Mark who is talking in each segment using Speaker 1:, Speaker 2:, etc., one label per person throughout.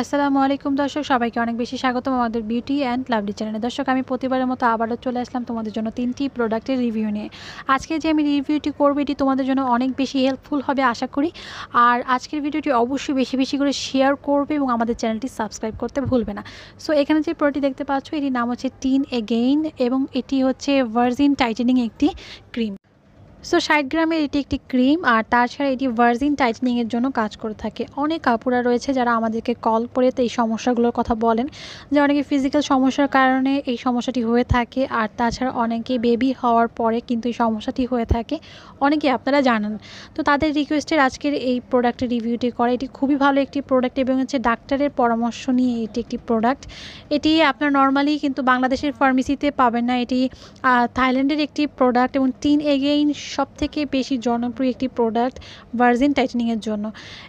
Speaker 1: আসসালামু আলাইকুম দর্শক সবাইকে অনেক বেশি স্বাগতম আমাদের বিউটি অ্যান্ড লাভলি চ্যানেলে দর্শক আমি প্রতিবারের মতো আবারও চলে আসলাম তোমাদের জন্য তিনটি প্রোডাক্টের রিভিউ নিয়ে আজকে যে আমি রিভিউটি করবো এটি তোমাদের জন্য অনেক বেশি হেল্পফুল হবে আশা করি আর আজকের ভিডিওটি অবশ্যই বেশি বেশি করে শেয়ার করবে এবং আমাদের চ্যানেলটি সাবস্ক্রাইব করতে ভুলবে না সো এখানে যে প্রোডাক্টটি দেখতে পাচ্ছ এটির নাম হচ্ছে টিন এগেইন এবং এটি হচ্ছে ভার্জিন টাইটেনিং একটি ক্রিম সো ষাট গ্রামের এটি একটি ক্রিম আর তাছাড়া এটি ভার্জিন টাইটনিংয়ের জন্য কাজ করে থাকে অনেক কাপুরা রয়েছে যারা আমাদেরকে কল করে তো এই সমস্যাগুলোর কথা বলেন যে অনেকে ফিজিক্যাল সমস্যার কারণে এই সমস্যাটি হয়ে থাকে আর তাছাড়া অনেকে বেবি হওয়ার পরে কিন্তু এই সমস্যাটি হয়ে থাকে অনেকে আপনারা জানান তো তাদের রিকোয়েস্টের আজকের এই প্রোডাক্টের রিভিউটি করে এটি খুবই ভালো একটি প্রোডাক্ট এবং হচ্ছে ডাক্তারের পরামর্শ নিয়ে এটি একটি প্রোডাক্ট এটি আপনার নর্মালি কিন্তু বাংলাদেশের ফার্মেসিতে পাবেন না এটি থাইল্যান্ডের একটি প্রোডাক্ট এবং টিন এগেইন সবথেকে বেশি জনপ্রিয় একটি প্রোডাক্ট ভার্জিন টাইটেনিংয়ের জন্য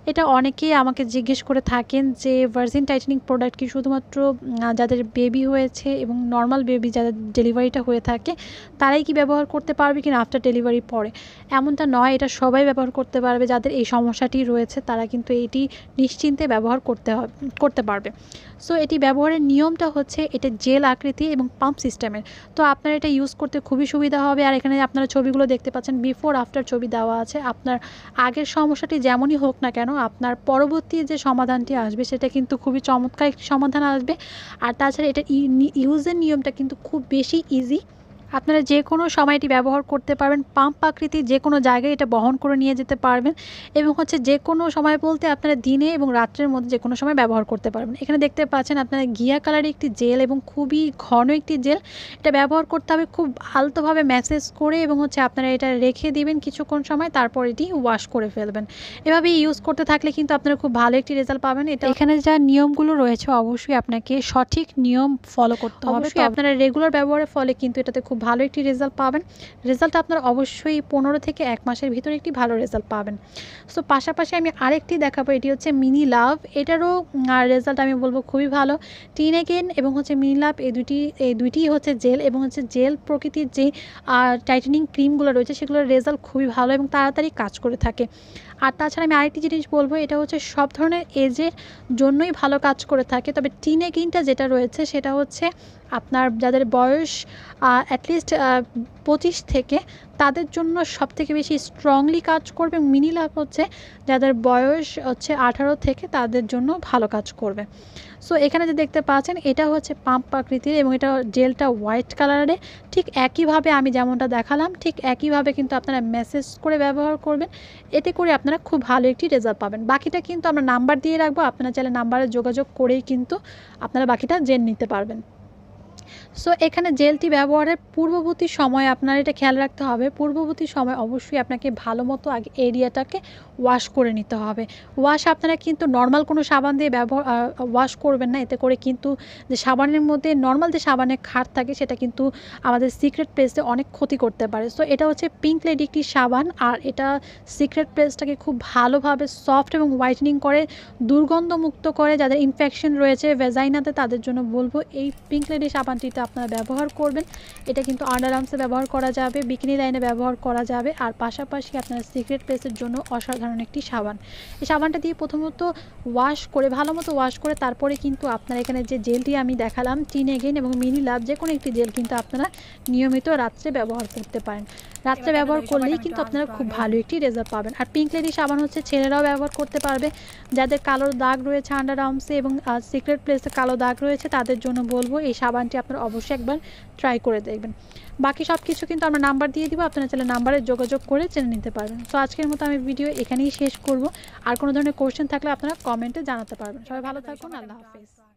Speaker 1: এটা অনেকেই আমাকে জিজ্ঞেস করে থাকেন যে ভার্জিন টাইটেনিং প্রোডাক্ট কি শুধুমাত্র যাদের বেবি হয়েছে এবং নর্মাল বেবি যাদের ডেলিভারিটা হয়ে থাকে তারাই কি ব্যবহার করতে পারবে কিনা আফটার ডেলিভারি পরে এমনটা নয় এটা সবাই ব্যবহার করতে পারবে যাদের এই সমস্যাটি রয়েছে তারা কিন্তু এটি নিশ্চিন্তে ব্যবহার করতে হবে করতে পারবে সো এটি ব্যবহারের নিয়মটা হচ্ছে এটা জেল আকৃতি এবং পাম্প সিস্টেমের তো আপনারা এটা ইউজ করতে খুবই সুবিধা হবে আর এখানে আপনারা ছবিগুলো দেখতে পাচ্ছেন পাচ্ছেন বিফোর আফটার ছবি দেওয়া আছে আপনার আগের সমস্যাটি যেমনই হোক না কেন আপনার পরবর্তী যে সমাধানটি আসবে সেটা কিন্তু খুবই চমৎকার একটি সমাধান আসবে আর তাছাড়া এটা ইউজের নিয়মটা কিন্তু খুব বেশি ইজি আপনারা যে কোনো সময় এটি ব্যবহার করতে পারবেন পাম্প আকৃতি যে কোনো জায়গায় এটা বহন করে নিয়ে যেতে পারবেন এবং হচ্ছে যে কোনো সময় বলতে আপনারা দিনে এবং রাত্রের মধ্যে যে কোনো সময় ব্যবহার করতে পারবেন এখানে দেখতে পাচ্ছেন আপনারা ঘিয়া কালারের একটি জেল এবং খুবই ঘন একটি জেল এটা ব্যবহার করতে হবে খুব আলতোভাবে ম্যাসেজ করে এবং হচ্ছে আপনারা এটা রেখে দিবেন কিছুক্ষণ সময় তারপর এটি ওয়াশ করে ফেলবেন এভাবে ইউজ করতে থাকলে কিন্তু আপনারা খুব ভালো একটি রেজাল্ট পাবেন এটা এখানে যা নিয়মগুলো রয়েছে অবশ্যই আপনাকে সঠিক নিয়ম ফলো করতে হবে আপনারা রেগুলার ব্যবহারের ফলে কিন্তু এটাতে খুব ভালো একটি রেজাল্ট পাবেন রেজাল্ট আপনার অবশ্যই পনেরো থেকে এক মাসের ভিতরে একটি ভালো রেজাল্ট পাবেন সো পাশাপাশি আমি আরেকটি দেখাবো এটি হচ্ছে মিনি লাভ এটারও রেজাল্ট আমি বলবো খুবই ভালো টিন এগেন এবং হচ্ছে মিনি লাভ এই দুটি এই দুইটি হচ্ছে জেল এবং হচ্ছে জেল প্রকৃতির যে টাইটেনিং ক্রিমগুলো রয়েছে সেগুলোর রেজাল্ট খুবই ভালো এবং তাড়াতাড়ি কাজ করে থাকে আর তাছাড়া আমি আরেকটি জিনিস বলবো এটা হচ্ছে সব ধরনের এজের জন্যই ভালো কাজ করে থাকে তবে টিন এগেনটা যেটা রয়েছে সেটা হচ্ছে আপনার যাদের বয়স অ্যাট অ্যাটলিস্ট পঁচিশ থেকে তাদের জন্য সবথেকে বেশি স্ট্রংলি কাজ করবে মিনি লাভ হচ্ছে যাদের বয়স হচ্ছে আঠারো থেকে তাদের জন্য ভালো কাজ করবে সো এখানে যে দেখতে পাচ্ছেন এটা হচ্ছে পাম্প আকৃতির এবং এটা জেলটা হোয়াইট কালারে ঠিক একইভাবে আমি যেমনটা দেখালাম ঠিক একইভাবে কিন্তু আপনারা মেসেজ করে ব্যবহার করবেন এতে করে আপনারা খুব ভালো একটি রেজাল্ট পাবেন বাকিটা কিন্তু আমরা নাম্বার দিয়ে রাখবো আপনারা চাইলে নাম্বারে যোগাযোগ করেই কিন্তু আপনারা বাকিটা জেন নিতে পারবেন সো এখানে জেলটি ব্যবহারের পূর্ববর্তী সময় আপনার এটা খেয়াল রাখতে হবে পূর্ববর্তী সময় অবশ্যই আপনাকে ভালো মতো আগে এরিয়াটাকে ওয়াশ করে নিতে হবে ওয়াশ আপনারা কিন্তু নর্মাল কোনো সাবান দিয়ে ব্যবহার ওয়াশ করবেন না এতে করে কিন্তু যে সাবানের মধ্যে নর্মাল যে সাবানের খাট থাকে সেটা কিন্তু আমাদের সিক্রেট প্লেসে অনেক ক্ষতি করতে পারে সো এটা হচ্ছে পিঙ্ক লেডি একটি সাবান আর এটা সিক্রেট প্লেসটাকে খুব ভালোভাবে সফট এবং হোয়াইটনিং করে দুর্গন্ধমুক্ত করে যাদের ইনফেকশন রয়েছে ভেজাইনাতে তাদের জন্য বলবো এই পিঙ্ক লেডি সাবান কোয়ান্টিটিতে আপনারা ব্যবহার করবেন এটা কিন্তু আন্ডার আর্মসে ব্যবহার করা যাবে বিকিনি লাইনে ব্যবহার করা যাবে আর পাশাপাশি আপনার সিক্রেট প্রেসের জন্য অসাধারণ একটি সাবান এই সাবানটা দিয়ে প্রথমত ওয়াশ করে ভালো মতো ওয়াশ করে তারপরে কিন্তু আপনারা এখানে যে জেলটি আমি দেখালাম টিন এগেন এবং মিনি লাভ যে কোনো একটি জেল কিন্তু আপনারা নিয়মিত রাত্রে ব্যবহার করতে পারেন রাত্রে ব্যবহার করলেই কিন্তু আপনারা খুব ভালো একটি রেজাল্ট পাবেন আর পিঙ্ক লেডি সাবান হচ্ছে ছেলেরাও ব্যবহার করতে পারবে যাদের কালো দাগ রয়েছে আন্ডার আর্মসে এবং সিক্রেট প্লেসে কালো দাগ রয়েছে তাদের জন্য বলবো এই সাবানটি আপনারা অবশ্যই একবার ট্রাই করে দেখবেন বাকি সব কিছু কিন্তু আমরা নাম্বার দিয়ে দিব আপনারা চাইলে নাম্বারে যোগাযোগ করে চেনে নিতে পারবেন তো আজকের মতো আমি ভিডিও এখানেই শেষ করব আর কোনো ধরনের কোয়েশ্চেন থাকলে আপনারা কমেন্টে জানাতে পারবেন সবাই ভালো থাকুন আল্লাহ হাফিজ